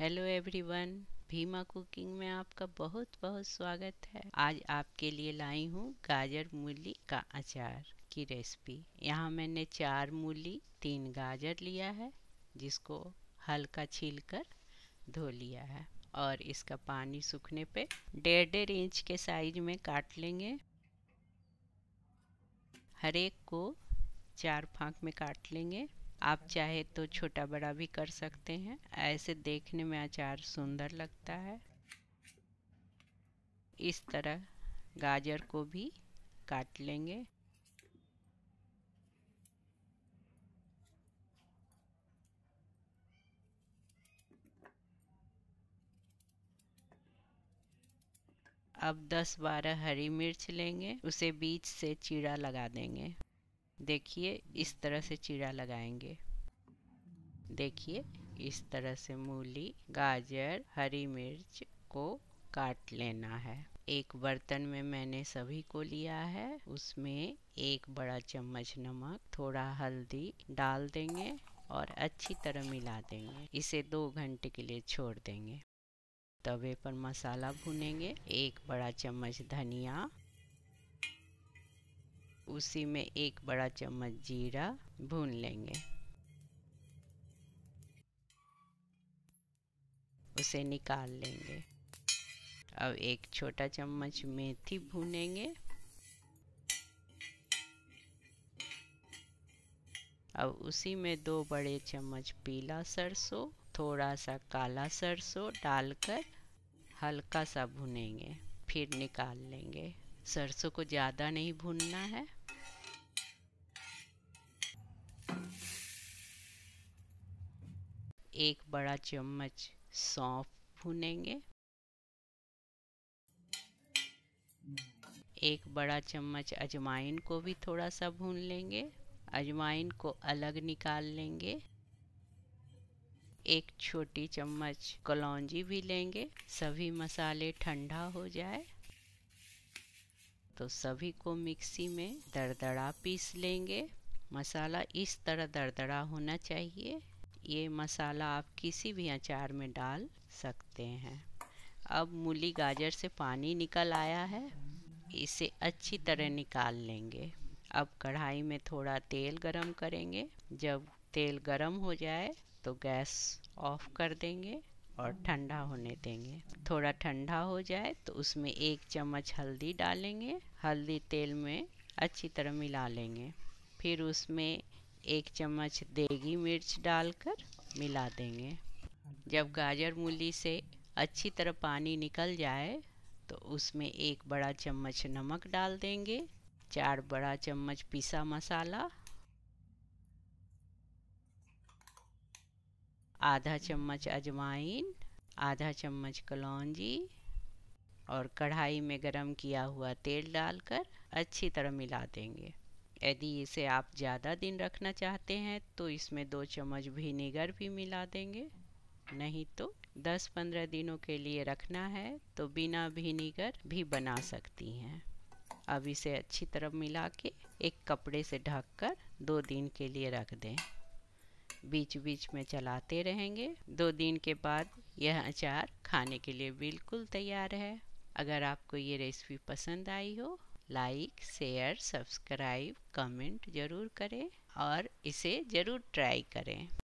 hello everyone Bhima cooking में आपका बहुत बहुत स्वागत है आज आपके लिए लाई हूँ गाजर मूली का अचार की रेसिपी यहाँ मैंने चार मूली तीन गाजर लिया है जिसको हल्का छील कर धो लिया है और इसका पानी सूखने पे डेढ़ डेढ़ इंच के साइज में काट लेंगे हर एक को चार फांक में काट लेंगे आप चाहे तो छोटा बड़ा भी कर सकते हैं ऐसे देखने में अचार सुंदर लगता है इस तरह गाजर को भी काट लेंगे अब 10-12 हरी मिर्च लेंगे उसे बीच से चीड़ा लगा देंगे देखिए इस तरह से चीरा लगाएंगे देखिए इस तरह से मूली गाजर हरी मिर्च को काट लेना है एक बर्तन में मैंने सभी को लिया है उसमें एक बड़ा चम्मच नमक थोड़ा हल्दी डाल देंगे और अच्छी तरह मिला देंगे इसे दो घंटे के लिए छोड़ देंगे तवे पर मसाला भुनेंगे एक बड़ा चम्मच धनिया उसी में एक बड़ा चम्मच जीरा भून लेंगे उसे निकाल लेंगे अब एक छोटा चम्मच मेथी भूनेंगे अब उसी में दो बड़े चम्मच पीला सरसों थोड़ा सा काला सरसों डालकर हल्का सा भुनेंगे फिर निकाल लेंगे सरसों को ज़्यादा नहीं भूनना है एक बड़ा चम्मच सौंफ भुनेंगे एक बड़ा चम्मच अजवाइन को भी थोड़ा सा भून लेंगे अजवाइन को अलग निकाल लेंगे एक छोटी चम्मच कलौजी भी लेंगे सभी मसाले ठंडा हो जाए तो सभी को मिक्सी में दरदरा पीस लेंगे मसाला इस तरह दरदरा होना चाहिए ये मसाला आप किसी भी अचार में डाल सकते हैं अब मूली गाजर से पानी निकल आया है इसे अच्छी तरह निकाल लेंगे अब कढ़ाई में थोड़ा तेल गरम करेंगे जब तेल गरम हो जाए तो गैस ऑफ कर देंगे और ठंडा होने देंगे थोड़ा ठंडा हो जाए तो उसमें एक चम्मच हल्दी डालेंगे हल्दी तेल में अच्छी तरह मिला लेंगे फिर उसमें एक चम्मच देगी मिर्च डालकर मिला देंगे जब गाजर मूली से अच्छी तरह पानी निकल जाए तो उसमें एक बड़ा चम्मच नमक डाल देंगे चार बड़ा चम्मच पिसा मसाला आधा चम्मच अजवाइन आधा चम्मच कलौजी और कढ़ाई में गरम किया हुआ तेल डालकर अच्छी तरह मिला देंगे यदि इसे आप ज़्यादा दिन रखना चाहते हैं तो इसमें दो चम्मच विनेगर भी मिला देंगे नहीं तो 10-15 दिनों के लिए रखना है तो बिना विनेगर भी बना सकती हैं अब इसे अच्छी तरह मिला के एक कपड़े से ढककर दो दिन के लिए रख दें बीच बीच में चलाते रहेंगे दो दिन के बाद यह अचार खाने के लिए बिल्कुल तैयार है अगर आपको ये रेसिपी पसंद आई हो लाइक शेयर सब्सक्राइब कमेंट ज़रूर करें और इसे ज़रूर ट्राई करें